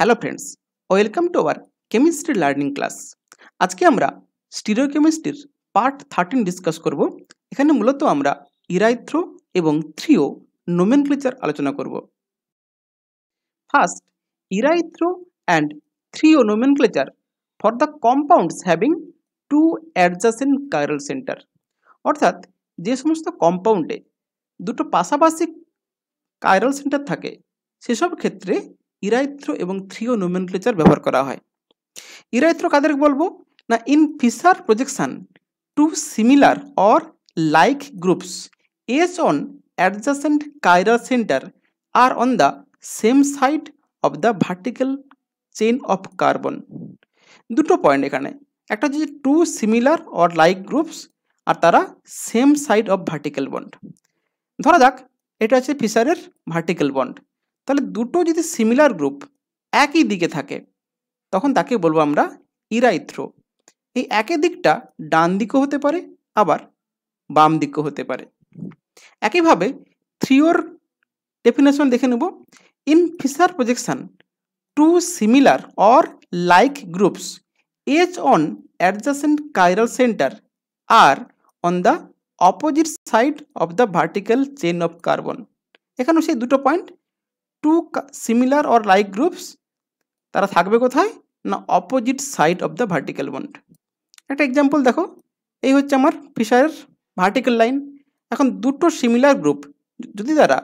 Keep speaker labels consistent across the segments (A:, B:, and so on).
A: hello friends welcome to our chemistry learning class আজকে আমরা stereo কেমিস্ট্রির পার্ট থার্টিন ডিসকাস করব এখানে মূলত আমরা ইরাইথ্রো এবং থ্রিও নোমেন ক্লিচার আলোচনা করব first erythro and threo nomenclature for the compounds having two adjacent chiral centre অর্থাৎ যে সমস্ত কম্পাউন্ডে দুটো পাশাপাশি কাইরাল সেন্টার থাকে সেসব ক্ষেত্রে ইরাইত্র এবং থ্রিও নোমেনক্লেচার ব্যবহার করা হয় ইরাইত্র কাদের বলবো না in Fischer projection two similar or like groups as on adjacent chiral centre আর on the same side of the vertical chain of carbon দুটো পয়েন্ট এখানে একটা হচ্ছে two similar or like groups আর তারা same side of vertical bond ধরা যাক এটা হচ্ছে ফিশারের ভার্টিক্যাল বন্ড তাহলে দুটো যদি সিমিলার গ্রুপ একই দিকে থাকে তখন তাকে বলবো আমরা ইরাইথ্রো এই একই দিকটা ডান দিকও হতে পারে আবার বাম দিকও হতে পারে একইভাবে থ্রিওর ডেফিনেশন দেখে নেব in Fischer projection two similar or like groups as on adjacent chiral centre আর on the opposite side of the vertical chain of carbon এখানেও সেই দুটো point two similar or like groups তারা থাকবে কোথায় না opposite side of the vertical bond একটা example দেখো এই হচ্ছে আমার ফিশারের ভার্টিক্যাল লাইন এখন দুটো সিমিলার গ্রুপ যদি তারা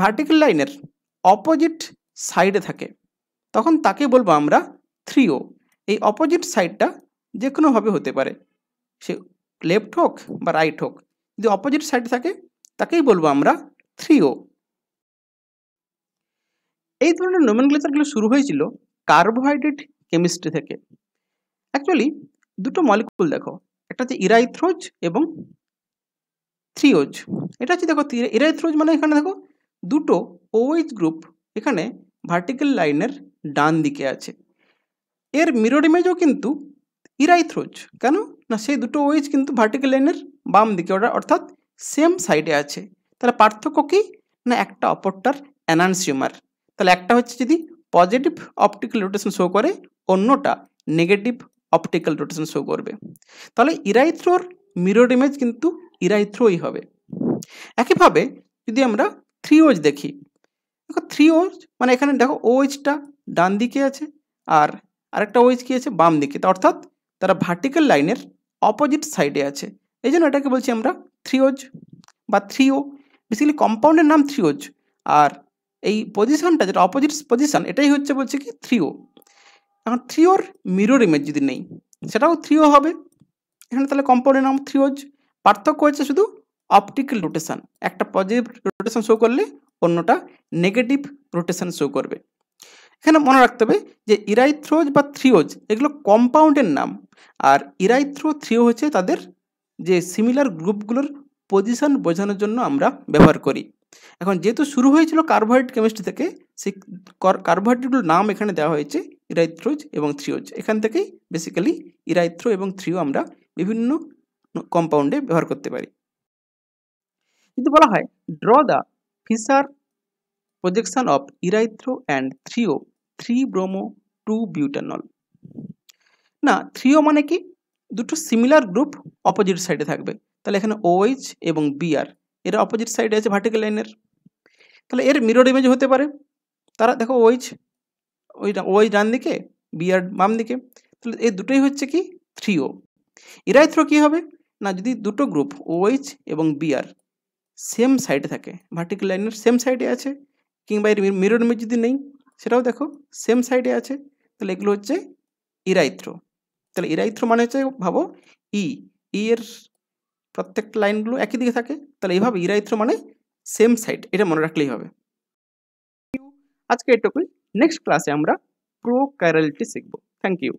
A: ভার্টিক্যাল লাইনের অপোজিট সাইডে থাকে তখন তাকে বলবো আমরা থ্রি ও এই অপোজিট সাইডটা যে কোনোভাবে হতে পারে সে লেফট হোক বা রাইট হোক যদি অপোজিট সাইডে থাকে তাকেই বলবো আমরা থ্রি ও এই ধরনের নোমেনগুলো শুরু হয়েছিল কার্বোহাইড্রেট কেমিস্ট্রি থেকে অ্যাকচুয়ালি দুটো মলিকুল দেখো একটা হচ্ছে ইরাইথ্রোজ এবং থ্রিওজ এটা হচ্ছে দেখো ইরাইথ্রোজ মানে এখানে দেখো দুটো ওএইচ OH গ্রুপ এখানে ভার্টিক্যাল লাইনের ডান দিকে আছে এর মিরর ইমেজও কিন্তু ইরাইথ্রোজ কেন না সেই দুটো ওয়েজ OH কিন্তু ভার্টিক্যাল লাইনের বাম দিকে ওটা অর্থাৎ সেম সাইডে আছে তাহলে পার্থক্য কি না একটা অপরটার অ্যানান্সিউমার তাহলে একটা হচ্ছে যদি পজিটিভ অপটিক্যাল রোটেশন শো করে অন্যটা নেগেটিভ অপটিক্যাল রোটেশন শো করবে তাহলে ইরাইথ্রোর মিরর ইমেজ কিন্তু ইরাইথ্রোই হবে একইভাবে যদি আমরা থ্রি ওজ দেখি দেখো থ্রি ওজ মানে এখানে দেখো ওজটা ডান দিকে আছে আর আরেকটা ওয়েজ O-H কী আছে বাম দিকে অর্থাৎ তারা ভার্টিক্যাল লাইনের অপোজিট সাইডে আছে এই জন্য এটাকে বলছি আমরা থ্রি ওজ বা থ্রি ও বেসিক্যালি কম্পাউন্ডের নাম থ্রি ওজ আর এই পজিশনটা যেটা অপোজিট পজিশন এটাই হচ্ছে বলছে কি থ্রিও এখন থ্রিওর মিরর ইমেজ যদি নেই সেটাও থ্রিও হবে এখানে তাহলে কম্পাউন্ডের নাম থ্রিওজ পার্থক্য হচ্ছে শুধু অপটিক্যাল রোটেশান একটা পজিটিভ রোটেশান শো করলে অন্যটা নেগেটিভ রোটেশান শো করবে এখানে মনে রাখতে হবে যে ইরাইথ্রোজ বা থ্রিওজ এগুলো কম্পাউন্ডের নাম আর ইরাইথ্রো থ্রিও হচ্ছে তাদের যে সিমিলার গ্রুপগুলোর পজিশন বোঝানোর জন্য আমরা ব্যবহার করি এখন যেহেতু শুরু হয়েছিল কার্বোহাইড্রেট কেমিস্ট্রি থেকে সেই কার্বোহাইড্রেটগুলোর নাম এখানে দেওয়া হয়েছে ইরাইথ্রোজ এবং থ্রিওজ এখান থেকেই বেসিক্যালি ইরাইথ্রো এবং থ্রিও আমরা বিভিন্ন কম্পাউন্ডে ব্যবহার করতে পারি কিন্তু বলা হয় draw the Fischer projection of erythro and threo three bromo two butanol না থ্রিও মানে কি দুটো সিমিলার গ্রুপ অপোজিট সাইডে থাকবে তাহলে এখানে ওএইচ এবং বিআর এর অপোজিট সাইডে আছে ভার্টিক্যাল লাইনের তাহলে এর মিরর ইমেজ হতে পারে তারা দেখো ওইচ ওই ওই ডান দিকে বিআর বাম দিকে তাহলে এই দুটোই হচ্ছে কি থ্রি ও এরাই থ্রো কী হবে না যদি দুটো গ্রুপ ওইচ এবং বিআর সেম সাইডে থাকে ভার্টিক্যাল লাইনের সেম সাইডে আছে কিংবা এর মিরর ইমেজ যদি নেই সেটাও দেখো সেম সাইডে আছে তাহলে এগুলো হচ্ছে ইরাইথ্রো তাহলে ইরাইথ্রো মানে হচ্ছে ভাবো ই e, ই e এর প্রত্যেকটা লাইনগুলো একই দিকে থাকে তাহলে এইভাবে ইরাইথ্রো মানে সেম সাইড এটা মনে রাখলেই হবে আজকে এটুকুই নেক্সট ক্লাসে আমরা প্রো ক্যারালিটি শিখবো থ্যাংক ইউ